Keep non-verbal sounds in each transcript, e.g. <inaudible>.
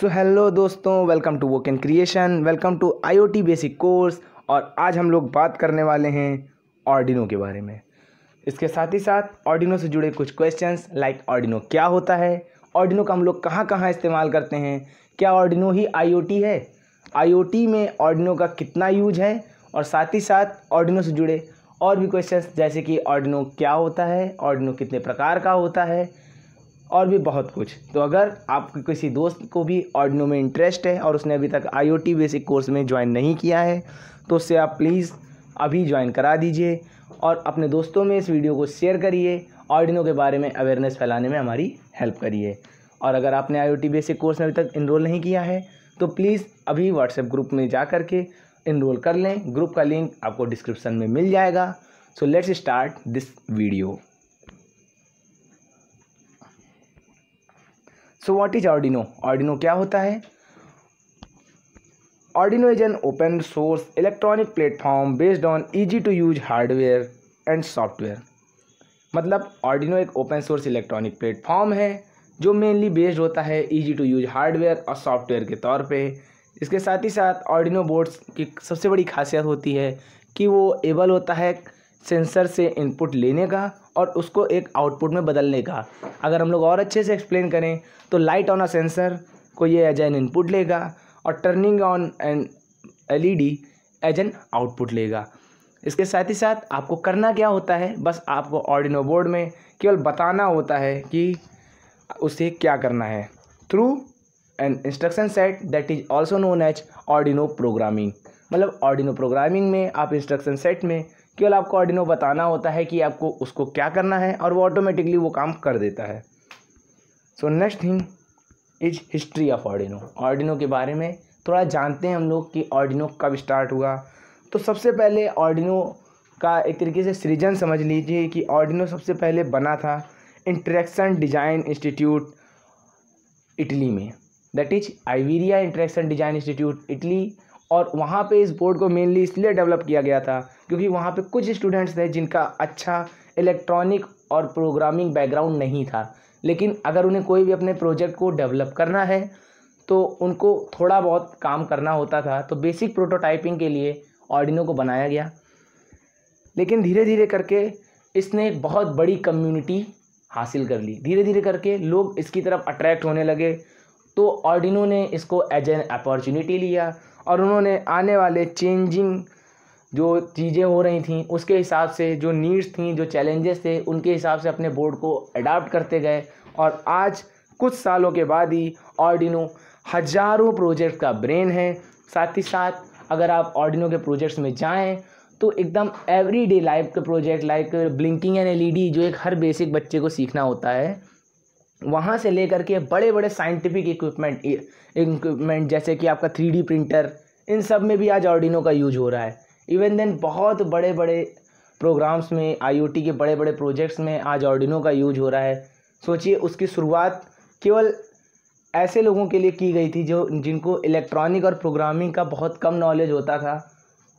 सो hello दोस्तों welcome to woke and creation welcome to IoT basic course और आज हम लोग बात करने वाले हैं ऑर्डिनो के बारे में इसके साथ ही साथ ऑर्डिनो से जुड़े कुछ क्वेश्चंस लाइक ऑर्डिनो क्या होता है ऑर्डिनो का हम लोग कहाँ कहाँ इस्तेमाल करते हैं क्या ऑर्डिनो ही आईओटी है आईओटी में ऑर्डिनो का कितना यूज है और साथ ही साथ ऑर्डिनो से जुड़े और भी क्वेश्चंस जैसे कि ऑर्डिनो क्या होता है ऑर्डिनो कितने प्रकार का होता है और भी बहुत कुछ तो अगर आप किसी दोस्त को भी ऑडियो में इंटरेस्ट है और उसने अभी तक टी बेसिक कोर्स में ज्वाइन नहीं किया है तो उससे आप प्लीज़ अभी ज्वाइन करा दीजिए और अपने दोस्तों में इस वीडियो को शेयर करिए ऑडियो के बारे में अवेयरनेस फैलाने में हमारी हेल्प करिए और अगर आपने आई बेसिक कोर्स में अभी तक इनरोल नहीं किया है तो प्लीज़ अभी व्हाट्सएप ग्रुप में जा कर के इनरोल कर लें ग्रुप का लिंक आपको डिस्क्रिप्शन में मिल जाएगा so let's start this video so what is Arduino Arduino क्या होता है Arduino is an open source electronic platform based on easy to use hardware and software मतलब ऑर्डिनो एक ओपन सोर्स इलेक्ट्रॉनिक प्लेटफॉर्म है जो मेनली बेस्ड होता है easy to use hardware और सॉफ्टवेयर के तौर पे इसके साथ ही साथ ऑर्डिनो बोर्ड्स की सबसे बड़ी खासियत होती है कि वो एबल होता है सेंसर से इनपुट लेने का और उसको एक आउटपुट में बदलने का अगर हम लोग और अच्छे से एक्सप्लेन करें तो लाइट ऑन अ सेंसर को ये एज एन इनपुट लेगा और turning on an LED as an output लेगा इसके साथ ही साथ आपको करना क्या होता है बस आपको ऑर्डिनो बोर्ड में केवल बताना होता है कि उसे क्या करना है through an instruction set that is also known as Arduino programming मतलब ऑर्डिनो प्रोग्रामिंग में आप इंस्ट्रक्शन सेट में केवल आपको ऑर्डिनो बताना होता है कि आपको उसको क्या करना है और वो ऑटोमेटिकली वो काम कर देता है so next thing is history of Arduino Arduino के बारे में थोड़ा जानते हैं हम लोग कि ऑर्डिनो कब स्टार्ट हुआ तो सबसे पहले ऑर्डिनो का एक तरीके से सृजन समझ लीजिए कि ऑर्डिनो सबसे पहले बना था इंटरेक्शन डिजाइन इंस्टीट्यूट इटली में that is Ivrea interaction design institute Italy और वहाँ पे इस बोर्ड को मेनली इसलिए डेवलप किया गया था क्योंकि वहाँ पे कुछ स्टूडेंट्स थे जिनका अच्छा इलेक्ट्रॉनिक और प्रोग्रामिंग बैकग्राउंड नहीं था लेकिन अगर उन्हें कोई भी अपने प्रोजेक्ट को डेवलप करना है तो उनको थोड़ा बहुत काम करना होता था तो बेसिक प्रोटोटाइपिंग के लिए ऑर्डिनो को बनाया गया लेकिन धीरे धीरे करके इसने एक बहुत बड़ी कम्युनिटी हासिल कर ली धीरे धीरे करके लोग इसकी तरफ अट्रैक्ट होने लगे तो ऑर्डिनो ने इसको एज एन अपॉर्चुनिटी लिया और उन्होंने आने वाले चेंजिंग जो चीज़ें हो रही थी उसके हिसाब से जो नीड्स थी जो चैलेंजेस थे उनके हिसाब से अपने बोर्ड को अडाप्ट करते गए और आज कुछ सालों के बाद ही ऑर्डिनो हजारों प्रोजेक्ट का ब्रेन है साथ ही साथ अगर आप ऑर्डिनो के प्रोजेक्ट्स में जाएं तो एकदम एवरी डे लाइफ के project like blinking and L जो एक हर बेसिक बच्चे को सीखना होता है वहाँ से लेकर के बड़े बड़े साइंटिफिक इक्विपमेंट इक्विपमेंट जैसे कि आपका थ्री प्रिंटर इन सब में भी आज ऑर्डिनो का यूज हो रहा है इवन देन बहुत बड़े बड़े प्रोग्राम्स में आईओटी के बड़े बड़े प्रोजेक्ट्स में आज ऑर्डिनो का यूज हो रहा है सोचिए उसकी शुरुआत केवल ऐसे लोगों के लिए की गई थी जो जिनको इलेक्ट्रॉनिक और प्रोग्रामिंग का बहुत कम नॉलेज होता था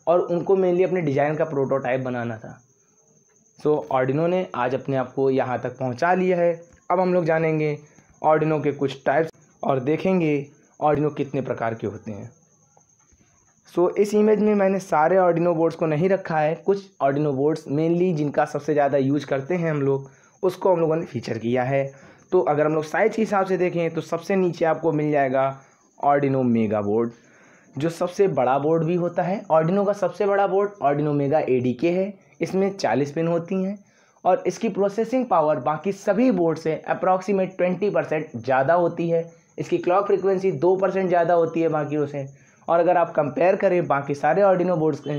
और उनको मेनली अपने डिज़ाइन का प्रोटोटाइप बनाना था सो so, ऑर्डिनो ने आज अपने आप को यहाँ तक पहुँचा लिया है अब हम लोग जानेंगे ऑर्डिनो के कुछ टाइप्स और देखेंगे ऑर्डिनो कितने प्रकार के होते हैं सो so, इस इमेज में मैंने सारे ऑर्डिनो बोर्ड्स को नहीं रखा है कुछ ऑर्डिनो बोर्ड्स मेनली जिनका सबसे ज़्यादा यूज करते हैं हम लोग उसको हम लोगों ने फीचर किया है तो अगर हम लोग साइज़ के हिसाब से देखें तो सबसे नीचे आपको मिल जाएगा ऑर्डिनो मेगा बोर्ड जो सबसे बड़ा बोर्ड भी होता है ऑर्डिनो का सबसे बड़ा बोर्ड ऑर्डिनो मेगा ए है इसमें चालीस पिन होती हैं और इसकी प्रोसेसिंग पावर बाकी सभी बोर्ड से अप्रॉक्सीमेट ट्वेंटी परसेंट ज़्यादा होती है इसकी क्लॉक फ्रिक्वेंसी दो परसेंट ज़्यादा होती है बाकी उसे और अगर आप कंपेयर करें बाकी सारे ऑर्डिनो बोर्ड्स के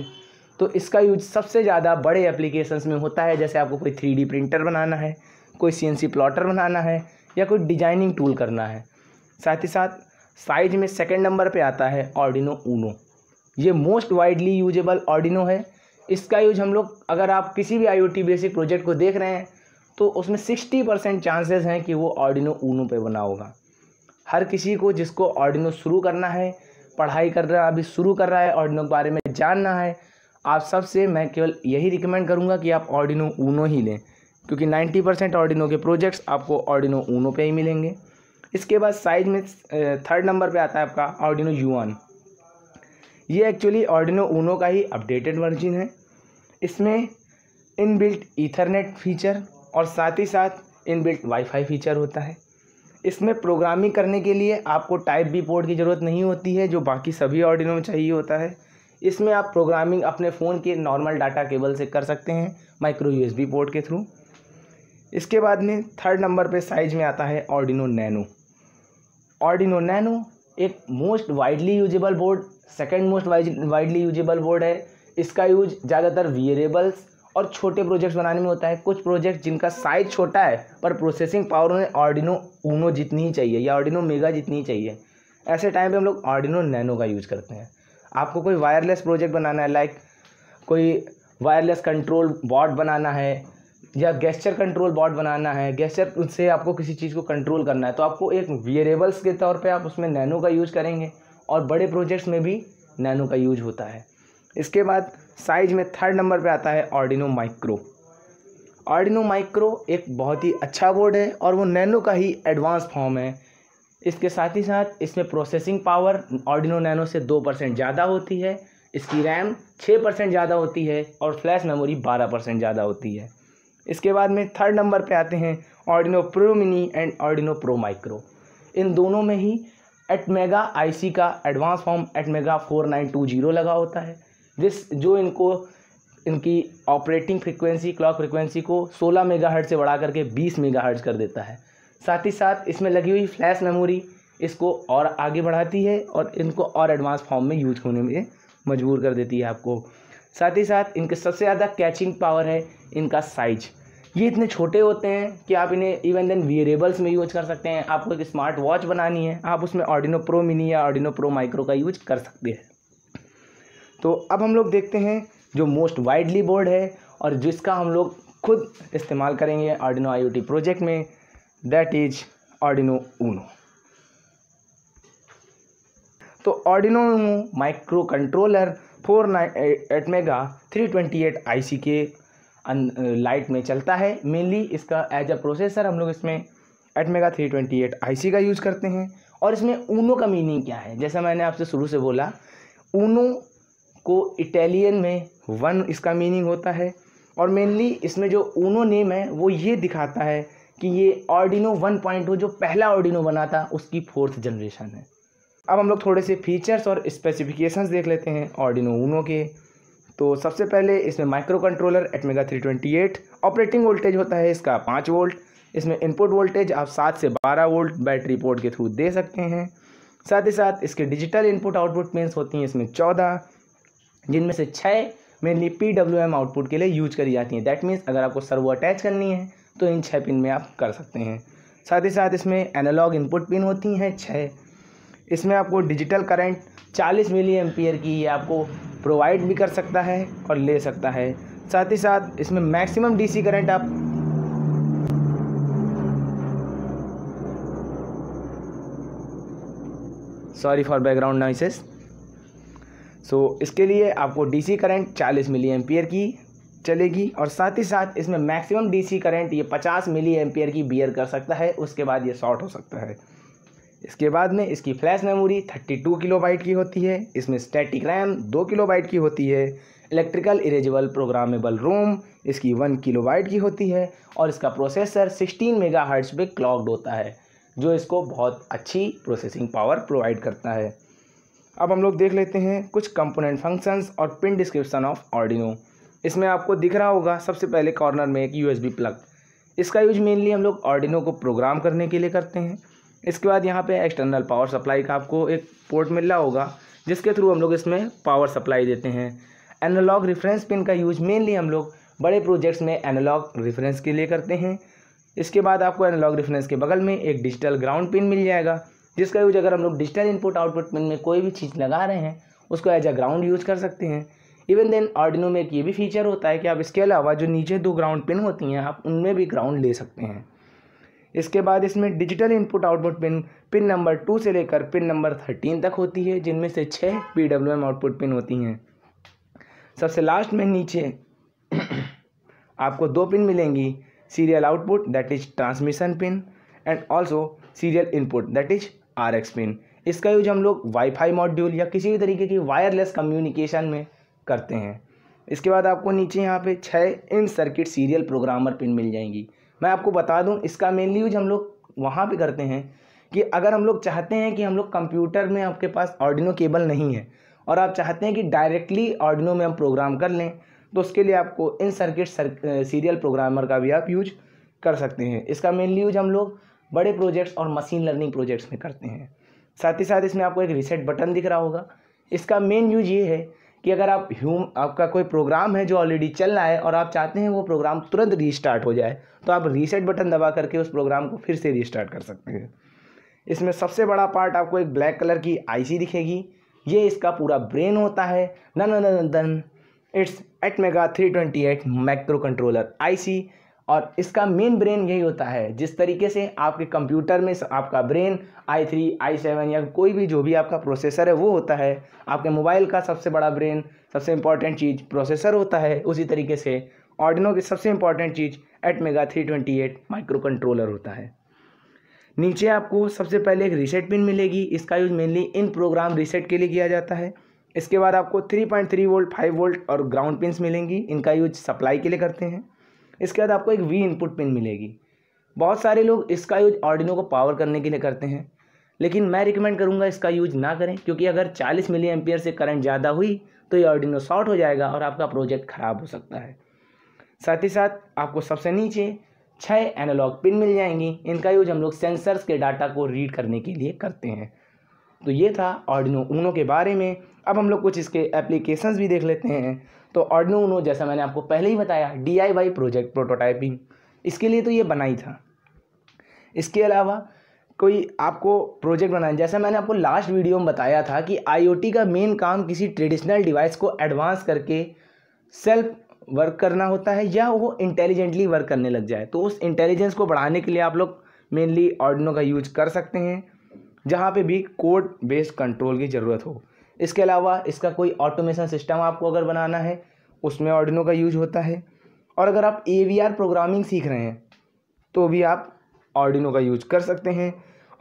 तो इसका यूज सबसे ज़्यादा बड़े एप्लीकेशंस में होता है जैसे आपको कोई थ्री प्रिंटर बनाना है कोई सी प्लॉटर बनाना है या कोई डिजाइनिंग टूल करना है साथ ही साथ साइज में सेकेंड नंबर पर आता है ऑर्डिनो ऊनो ये मोस्ट वाइडली यूजेबल ऑर्डिनो है इसका यूज हम लोग अगर आप किसी भी आई बेसिक प्रोजेक्ट को देख रहे हैं तो उसमें सिक्सटी परसेंट चांसेज हैं कि वो ऑर्डिनो ऊनो पे बना होगा हर किसी को जिसको ऑर्डिनो शुरू करना है पढ़ाई कर रहा है अभी शुरू कर रहा है ऑर्डिनो के बारे में जानना है आप सबसे मैं केवल यही रिकमेंड करूँगा कि आप ऑर्डिनो ऊनो ही लें क्योंकि नाइन्टी परसेंट ऑर्डिनो के प्रोजेक्ट्स आपको ऑर्डिनो ऊनो पे ही मिलेंगे इसके बाद साइज में थर्ड नंबर पे आता है आपका ऑर्डिनो यूआन ये एक्चुअली ऑर्डिनो ऊनो का ही अपडेटेड वर्जन है इसमें इनबिल्ट ईथरनेट फीचर और साथ ही साथ इनबिल्ट वाईफाई फीचर होता है इसमें प्रोग्रामिंग करने के लिए आपको टाइप बी पोर्ट की ज़रूरत नहीं होती है जो बाकी सभी ऑर्डिनो में चाहिए होता है इसमें आप प्रोग्रामिंग अपने फ़ोन के नॉर्मल डाटा केबल से कर सकते हैं माइक्रो यूएसबी पोर्ट के थ्रू इसके बाद में थर्ड नंबर पे साइज में आता है ऑर्डिनो नैनो ऑर्डिनो नैनो एक most widely usable board second most widely usable board है इसका यूज ज़्यादातर वियरेबल्स और छोटे प्रोजेक्ट्स बनाने में होता है कुछ प्रोजेक्ट जिनका साइज छोटा है पर प्रोसेसिंग पावर उन्हें ऑर्डिनो ऊनो जितनी ही चाहिए या ऑर्डिनो मेगा जितनी ही चाहिए ऐसे टाइम पे हम लोग ऑर्डिनो नैनो का यूज़ करते हैं आपको कोई वायरलेस प्रोजेक्ट बनाना है लाइक कोई वायरलेस कंट्रोल बॉड बनाना है या गेस्चर कंट्रोल बॉड बनाना है गेस्चर से आपको किसी चीज़ को कंट्रोल करना है तो आपको एक वेरेबल्स के तौर पर आप उसमें नैनो का यूज़ करेंगे और बड़े प्रोजेक्ट्स में भी नैनो का यूज होता है इसके बाद साइज में थर्ड नंबर पे आता है ऑर्डिनो माइक्रो ऑर्डिनो माइक्रो एक बहुत ही अच्छा बोर्ड है और वो नैनो का ही एडवांस फॉर्म है इसके साथ ही साथ इसमें प्रोसेसिंग पावर ऑर्डिनो नैनो से दो परसेंट ज़्यादा होती है इसकी रैम छः परसेंट ज़्यादा होती है और फ्लैश मेमोरी बारह परसेंट ज़्यादा होती है इसके बाद में थर्ड नंबर पे आते हैं Arduino pro mini and Arduino pro micro इन दोनों में ही एटमेगा आई का advance form ATmega four nine two zero लगा होता है जिस जो इनको इनकी ऑपरेटिंग फ्रिक्वेंसी क्लॉक फ्रिक्वेंसी को 16 मेगा से बढ़ा करके 20 मेगा कर देता है साथ ही साथ इसमें लगी हुई फ्लैश मेमोरी इसको और आगे बढ़ाती है और इनको और एडवांस फॉर्म में यूज होने में मजबूर कर देती है आपको साथ ही साथ इनके सबसे ज़्यादा कैचिंग पावर है इनका साइज ये इतने छोटे होते हैं कि आप इन्हें इवन देन वियरेबल्स में यूज कर सकते हैं आपको एक स्मार्ट वॉच बनानी है आप उसमें ऑर्डिनो प्रो मिनी या ऑर्डिनो प्रो माइक्रो का यूज कर सकते हैं तो अब हम लोग देखते हैं जो मोस्ट वाइडली बोर्ड है और जिसका हम लोग खुद इस्तेमाल करेंगे आर्डिनो आई प्रोजेक्ट में दैट इज आर्डिनो ऊनो तो Arduino microcontroller for at mega three twenty eight I C के लाइट में चलता है मेनली इसका एज अ प्रोसेसर हम लोग इसमें eight mega three twenty eight आई सी का यूज़ करते हैं और इसमें ऊनो का मीनिंग क्या है जैसा मैंने आपसे शुरू से बोला ऊनो को इटालियन में वन इसका मीनिंग होता है और मेनली इसमें जो ऊनो नेम है वो ये दिखाता है कि ये ऑर्डिनो वन पॉइंट जो पहला ऑर्डिनो बना था उसकी फोर्थ जनरेशन है अब हम लोग थोड़े से फीचर्स और स्पेसिफिकेशंस देख लेते हैं ऑर्डिनो ऊनो के तो सबसे पहले इसमें microcontroller ATmega three twenty eight operating voltage होता है इसका पाँच वोल्ट इसमें इनपुट वोल्टेज आप सात से बारह वोल्ट बैटरी पोर्ट के थ्रू दे सकते हैं साथ ही साथ इसके डिजिटल इनपुट आउटपुट पिंस होती हैं इसमें चौदह जिनमें से छः mainly P W M output के लिए यूज करी जाती हैं दैट मीन्स अगर आपको सर्वो अटैच करनी है तो इन छः पिन में आप कर सकते हैं साथ ही साथ इसमें एनालॉग इनपुट पिन होती हैं छः इसमें आपको डिजिटल करंट 40 मिली एम्पियर की ये आपको प्रोवाइड भी कर सकता है और ले सकता है साथ ही साथ इसमें मैक्सिमम डीसी करंट आप sorry for background noises so so, इसके लिए आपको डीसी करंट 40 मिली एम्पियर की चलेगी और साथ ही साथ इसमें मैक्सिमम डीसी करंट ये 50 मिली एम्पियर की बियर कर सकता है उसके बाद ये शॉर्ट हो सकता है इसके बाद में इसकी फ्लैश मेमोरी 32 किलोबाइट की होती है इसमें स्टैटिक रैम 2 किलोबाइट की होती है इलेक्ट्रिकल इरेजिबल प्रोग्रामेबल रोम इसकी 1 किलोबाइट की होती है और इसका प्रोसेसर 16 मेगाहर्ट्ज़ पे क्लॉक्ड होता है जो इसको बहुत अच्छी प्रोसेसिंग पावर प्रोवाइड करता है अब हम लोग देख लेते हैं कुछ कंपोनेंट फंक्शंस और पिन डिस्क्रिप्शन ऑफ ऑडियो इसमें आपको दिख रहा होगा सबसे पहले कॉर्नर में एक यू प्लग इसका यूज मेनली हम लोग ऑर्डिनो को प्रोग्राम करने के लिए करते हैं इसके बाद यहाँ पे एक्सटर्नल पावर सप्लाई का आपको एक पोर्ट मिल रहा होगा जिसके थ्रू हम लोग इसमें पावर सप्लाई देते हैं एनालॉग रेफरेंस पिन का यूज मेनली हम लोग बड़े प्रोजेक्ट्स में एनालॉग रेफरेंस के लिए करते हैं इसके बाद आपको एनालॉग रेफरेंस के बगल में एक डिजिटल ग्राउंड पिन मिल जाएगा जिसका यूज अगर हम लोग डिजिटल इनपुट आउटपुट पिन में कोई भी चीज़ लगा रहे हैं उसको एज अ ग्राउंड यूज़ कर सकते हैं इवन देन ऑर्डिनो में एक ये भी फीचर होता है कि आप इसके अलावा जो नीचे दो ग्राउंड पिन होती हैं आप उनमें भी ग्राउंड ले सकते हैं इसके बाद इसमें digital input output pin pin number two से लेकर पिन नंबर थर्टीन तक होती है जिनमें से छः P W M output pin होती हैं सबसे लास्ट में नीचे <coughs> आपको दो पिन मिलेंगी serial output that is transmission pin and also serial input that is R X pin इसका यूज हम लोग वाईफाई मॉड्यूल या किसी भी तरीके की वायरलेस कम्युनिकेशन में करते हैं इसके बाद आपको नीचे यहाँ पे छः in circuit serial programmer pin मिल जाएंगी मैं आपको बता दूँ इसका मेनली यूज हम लोग वहाँ पर करते हैं कि अगर हम लोग चाहते हैं कि हम लोग कंप्यूटर में आपके पास ऑर्डिनो केबल नहीं है और आप चाहते हैं कि डायरेक्टली ऑर्डिनो में हम प्रोग्राम कर लें तो उसके लिए आपको इन सर्किट सीरियल प्रोग्रामर का भी आप यूज कर सकते हैं इसका मेनली यूज हम लोग बड़े प्रोजेक्ट्स और मशीन लर्निंग प्रोजेक्ट्स में करते हैं साथ ही साथ इसमें आपको एक रिसेट बटन दिख रहा होगा इसका मेन यूज ये है कि अगर आप ह्यूम आपका कोई प्रोग्राम है जो ऑलरेडी चल रहा है और आप चाहते हैं वो प्रोग्राम तुरंत रीस्टार्ट हो जाए तो आप रीसेट बटन दबा करके उस प्रोग्राम को फिर से रीस्टार्ट कर सकते हैं इसमें सबसे बड़ा पार्ट आपको एक ब्लैक कलर की आईसी दिखेगी ये इसका पूरा ब्रेन होता है नन नन दन it's eight mega three twenty eight माइक्रो कंट्रोलर आई और इसका मेन ब्रेन यही होता है जिस तरीके से आपके कंप्यूटर में आपका brain I three I seven या कोई भी जो भी आपका प्रोसेसर है वो होता है आपके मोबाइल का सबसे बड़ा ब्रेन सबसे इंपॉर्टेंट चीज़ प्रोसेसर होता है उसी तरीके से ऑडिनो की सबसे इंपॉर्टेंट चीज़ eight mega three twenty eight माइक्रो कंट्रोलर होता है नीचे आपको सबसे पहले एक रीसेट पिन मिलेगी इसका use mainly in program reset के लिए किया जाता है इसके बाद आपको three point three volt five volt और ग्राउंड पिन मिलेंगी इनका यूज सप्लाई के लिए करते हैं इसके बाद आपको एक वी इनपुट पिन मिलेगी बहुत सारे लोग इसका यूज ऑर्डिनो को पावर करने के लिए करते हैं लेकिन मैं रिकमेंड करूंगा इसका यूज ना करें क्योंकि अगर 40 मिली एम्पियर से करंट ज़्यादा हुई तो ये ऑर्डिनो शॉर्ट हो जाएगा और आपका प्रोजेक्ट ख़राब हो सकता है साथ ही साथ आपको सबसे नीचे छः एनालॉग पिन मिल जाएंगी इनका यूज हम लोग सेंसर्स के डाटा को रीड करने के लिए करते हैं तो ये था ऑर्डिनो ऊनों के बारे में अब हम लोग कुछ इसके एप्लीकेशंस भी देख लेते हैं तो ऑर्डनो उनो जैसा मैंने आपको पहले ही बताया डी प्रोजेक्ट प्रोटोटाइपिंग इसके लिए तो ये बना ही था इसके अलावा कोई आपको प्रोजेक्ट बनाना जैसा मैंने आपको लास्ट वीडियो में बताया था कि आईओटी का मेन काम किसी ट्रेडिशनल डिवाइस को एडवांस करके सेल्फ वर्क करना होता है या वो इंटेलिजेंटली वर्क करने लग जाए तो उस इंटेलिजेंस को बढ़ाने के लिए आप लोग मेनली ऑर्डिनो का यूज कर सकते हैं जहाँ पे भी कोड बेस्ड कंट्रोल की ज़रूरत हो इसके अलावा इसका कोई ऑटोमेशन सिस्टम आपको अगर बनाना है उसमें ऑर्डिनो का यूज होता है और अगर आप ए प्रोग्रामिंग सीख रहे हैं तो भी आप ऑर्डिनो का यूज कर सकते हैं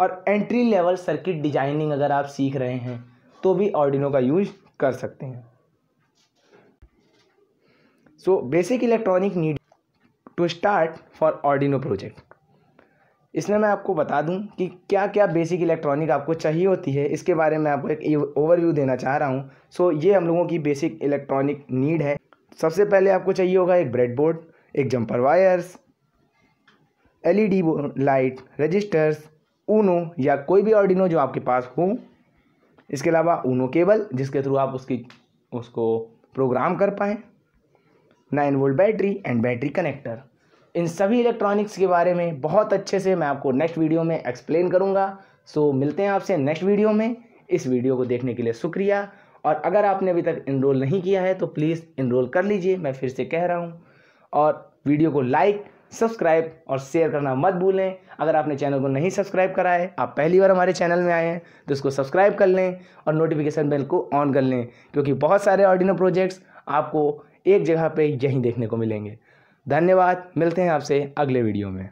और एंट्री लेवल सर्किट डिजाइनिंग अगर आप सीख रहे हैं तो भी ऑर्डिनो का यूज कर सकते हैं so basic electronic need to start for Arduino project इसमें मैं आपको बता दूं कि क्या क्या बेसिक इलेक्ट्रॉनिक आपको चाहिए होती है इसके बारे में आपको एक ओवरव्यू देना चाह रहा हूं सो so, ये हम लोगों की बेसिक इलेक्ट्रॉनिक नीड है सबसे पहले आपको चाहिए होगा एक ब्रेडबोर्ड एक jumper wires LED light resistors Uno या कोई भी ऑर्डिनो जो आपके पास हो इसके अलावा ऊनो केबल जिसके थ्रू आप उसकी उसको प्रोग्राम कर पाएँ nine volt battery and battery connector इन सभी इलेक्ट्रॉनिक्स के बारे में बहुत अच्छे से मैं आपको नेक्स्ट वीडियो में एक्सप्लेन करूँगा सो मिलते हैं आपसे नेक्स्ट वीडियो में इस वीडियो को देखने के लिए शुक्रिया और अगर आपने अभी तक इनरोल नहीं किया है तो प्लीज़ इनरोल कर लीजिए मैं फिर से कह रहा हूँ और वीडियो को लाइक सब्सक्राइब और शेयर करना मत भूलें अगर आपने चैनल को नहीं सब्सक्राइब करा है आप पहली बार हमारे चैनल में आए हैं तो इसको सब्सक्राइब कर लें और नोटिफिकेशन बेल को ऑन कर लें क्योंकि बहुत सारे ऑर्डिनो प्रोजेक्ट्स आपको एक जगह पे यहीं देखने को मिलेंगे धन्यवाद मिलते हैं आपसे अगले वीडियो में